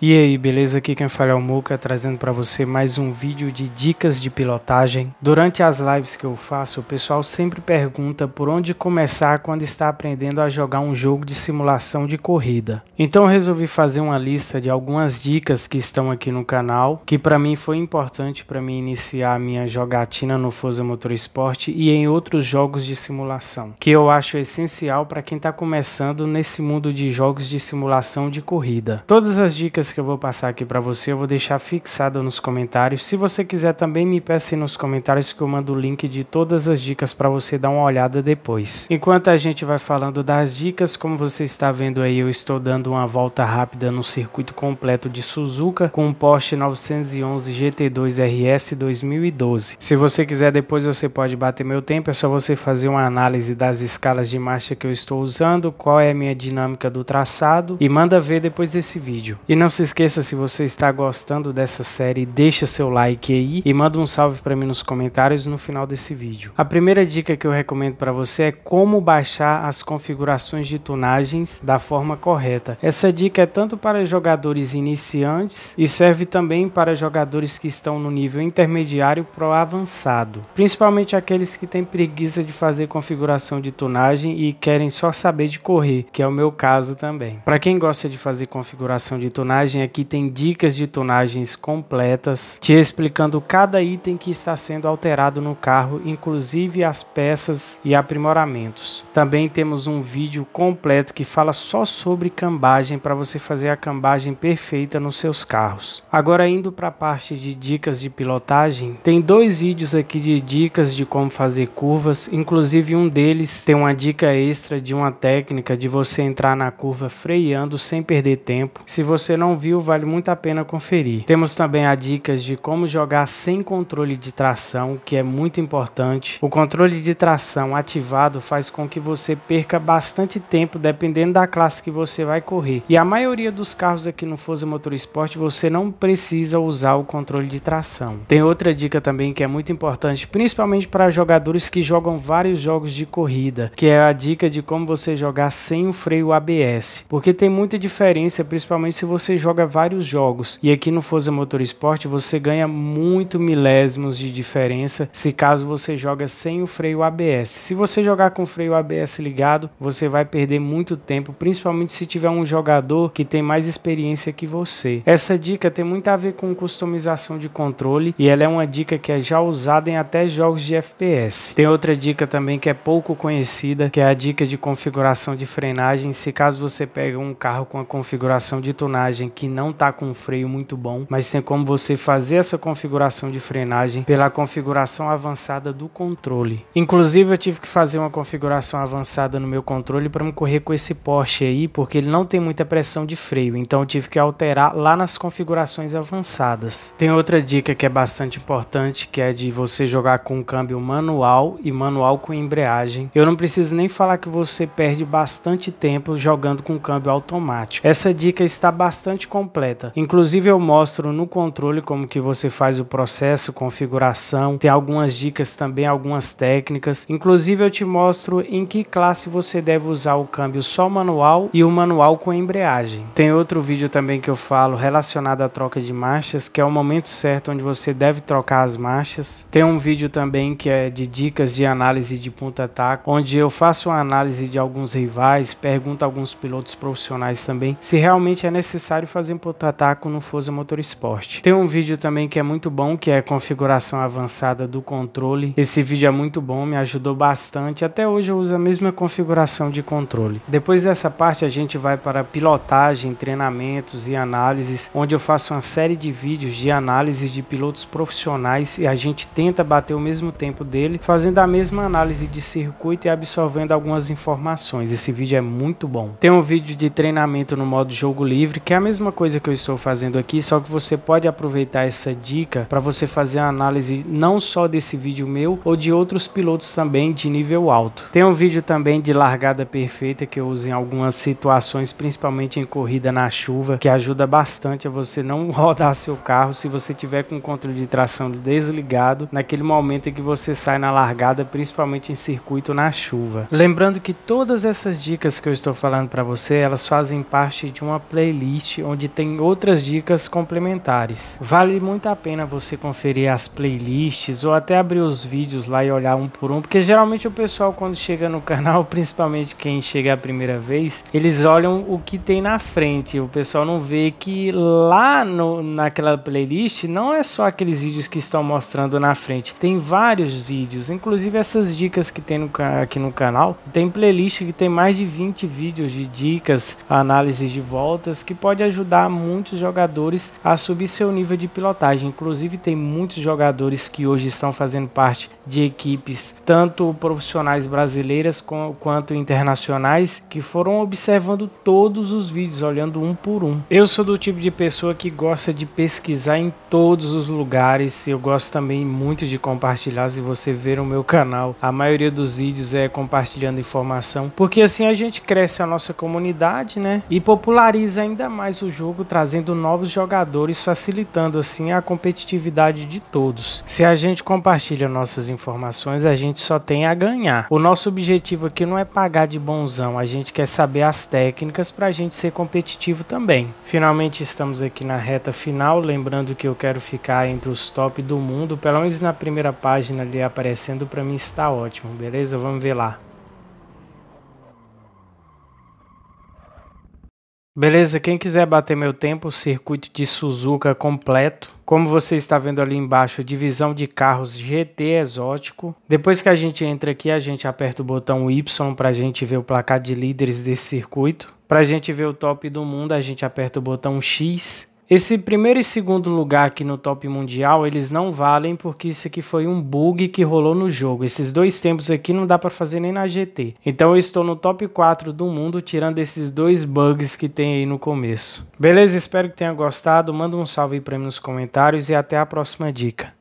E aí, beleza? Aqui quem fala é o Muca, trazendo para você mais um vídeo de dicas de pilotagem. Durante as lives que eu faço, o pessoal sempre pergunta por onde começar quando está aprendendo a jogar um jogo de simulação de corrida. Então resolvi fazer uma lista de algumas dicas que estão aqui no canal, que para mim foi importante para mim iniciar a minha jogatina no Forza Motorsport e em outros jogos de simulação, que eu acho essencial para quem está começando nesse mundo de jogos de simulação de corrida. Todas as dicas dicas que eu vou passar aqui para você, eu vou deixar fixado nos comentários. Se você quiser também me peça nos comentários que eu mando o link de todas as dicas para você dar uma olhada depois. Enquanto a gente vai falando das dicas, como você está vendo aí, eu estou dando uma volta rápida no circuito completo de Suzuka com o Porsche 911 GT2 RS 2012. Se você quiser depois você pode bater meu tempo, é só você fazer uma análise das escalas de marcha que eu estou usando, qual é a minha dinâmica do traçado e manda ver depois desse vídeo. E não se esqueça se você está gostando dessa série, deixa seu like aí e manda um salve para mim nos comentários no final desse vídeo. A primeira dica que eu recomendo para você é como baixar as configurações de tunagens da forma correta. Essa dica é tanto para jogadores iniciantes e serve também para jogadores que estão no nível intermediário pro avançado, principalmente aqueles que têm preguiça de fazer configuração de tunagem e querem só saber de correr, que é o meu caso também. Para quem gosta de fazer configuração de tunagem tonagem. Aqui tem dicas de tonagens completas, te explicando cada item que está sendo alterado no carro, inclusive as peças e aprimoramentos. Também temos um vídeo completo que fala só sobre cambagem para você fazer a cambagem perfeita nos seus carros. Agora indo para a parte de dicas de pilotagem, tem dois vídeos aqui de dicas de como fazer curvas, inclusive um deles tem uma dica extra de uma técnica de você entrar na curva freando sem perder tempo. Se você não viu, vale muito a pena conferir. Temos também a dicas de como jogar sem controle de tração, que é muito importante. O controle de tração ativado faz com que você perca bastante tempo dependendo da classe que você vai correr. E a maioria dos carros aqui no Forza Motorsport você não precisa usar o controle de tração. Tem outra dica também que é muito importante, principalmente para jogadores que jogam vários jogos de corrida, que é a dica de como você jogar sem o freio ABS, porque tem muita diferença, principalmente se você joga vários jogos. E aqui no Forza Motorsport você ganha muito milésimos de diferença se caso você joga sem o freio ABS. Se você jogar com o freio ABS ligado, você vai perder muito tempo, principalmente se tiver um jogador que tem mais experiência que você. Essa dica tem muito a ver com customização de controle e ela é uma dica que é já usada em até jogos de FPS. Tem outra dica também que é pouco conhecida, que é a dica de configuração de frenagem. Se caso você pega um carro com a configuração de tunagem que não está com um freio muito bom, mas tem como você fazer essa configuração de frenagem pela configuração avançada do controle. Inclusive eu tive que fazer uma configuração avançada no meu controle para me correr com esse Porsche aí, porque ele não tem muita pressão de freio, então eu tive que alterar lá nas configurações avançadas. Tem outra dica que é bastante importante, que é de você jogar com um câmbio manual e manual com embreagem. Eu não preciso nem falar que você perde bastante tempo jogando com câmbio automático. Essa dica está bastante completa. Inclusive eu mostro no controle como que você faz o processo, configuração, tem algumas dicas também, algumas técnicas. Inclusive eu te mostro em que classe você deve usar o câmbio só manual e o manual com embreagem. Tem outro vídeo também que eu falo relacionado à troca de marchas, que é o momento certo onde você deve trocar as marchas. Tem um vídeo também que é de dicas de análise de ponta taco onde eu faço uma análise de alguns rivais, pergunto a alguns pilotos profissionais também se realmente é necessário e fazer um o no Forza Motorsport. Tem um vídeo também que é muito bom, que é configuração avançada do controle. Esse vídeo é muito bom, me ajudou bastante. Até hoje eu uso a mesma configuração de controle. Depois dessa parte a gente vai para pilotagem, treinamentos e análises, onde eu faço uma série de vídeos de análises de pilotos profissionais e a gente tenta bater o mesmo tempo dele, fazendo a mesma análise de circuito e absorvendo algumas informações. Esse vídeo é muito bom. Tem um vídeo de treinamento no modo jogo livre, que é a mesma mesma coisa que eu estou fazendo aqui, só que você pode aproveitar essa dica para você fazer a análise não só desse vídeo meu ou de outros pilotos também de nível alto. Tem um vídeo também de largada perfeita que eu uso em algumas situações, principalmente em corrida na chuva, que ajuda bastante a você não rodar seu carro se você tiver com o controle de tração desligado naquele momento em que você sai na largada, principalmente em circuito na chuva. Lembrando que todas essas dicas que eu estou falando para você, elas fazem parte de uma playlist onde tem outras dicas complementares. Vale muito a pena você conferir as playlists ou até abrir os vídeos lá e olhar um por um, porque geralmente o pessoal quando chega no canal, principalmente quem chega a primeira vez, eles olham o que tem na frente. O pessoal não vê que lá no, naquela playlist não é só aqueles vídeos que estão mostrando na frente. Tem vários vídeos, inclusive essas dicas que tem no, aqui no canal. Tem playlist que tem mais de 20 vídeos de dicas, análises de voltas que pode ajudar ajudar muitos jogadores a subir seu nível de pilotagem. Inclusive, tem muitos jogadores que hoje estão fazendo parte de equipes, tanto profissionais brasileiras quanto internacionais, que foram observando todos os vídeos, olhando um por um. Eu sou do tipo de pessoa que gosta de pesquisar em todos os lugares, eu gosto também muito de compartilhar. Se você ver o meu canal, a maioria dos vídeos é compartilhando informação, porque assim a gente cresce a nossa comunidade, né? E populariza ainda mais o jogo trazendo novos jogadores, facilitando assim a competitividade de todos. Se a gente compartilha nossas informações, a gente só tem a ganhar. O nosso objetivo aqui não é pagar de bonzão, a gente quer saber as técnicas para a gente ser competitivo também. Finalmente estamos aqui na reta final, lembrando que eu quero ficar entre os top do mundo, pelo menos na primeira página ali aparecendo para mim está ótimo, beleza? Vamos ver lá. Beleza, quem quiser bater meu tempo, circuito de Suzuka completo. Como você está vendo ali embaixo, divisão de carros GT exótico. Depois que a gente entra aqui, a gente aperta o botão Y para a gente ver o placar de líderes desse circuito. Para a gente ver o top do mundo, a gente aperta o botão X esse primeiro e segundo lugar aqui no top mundial, eles não valem porque isso aqui foi um bug que rolou no jogo. Esses dois tempos aqui não dá para fazer nem na GT. Então eu estou no top 4 do mundo, tirando esses dois bugs que tem aí no começo. Beleza? Espero que tenha gostado. Manda um salve para mim nos comentários e até a próxima dica.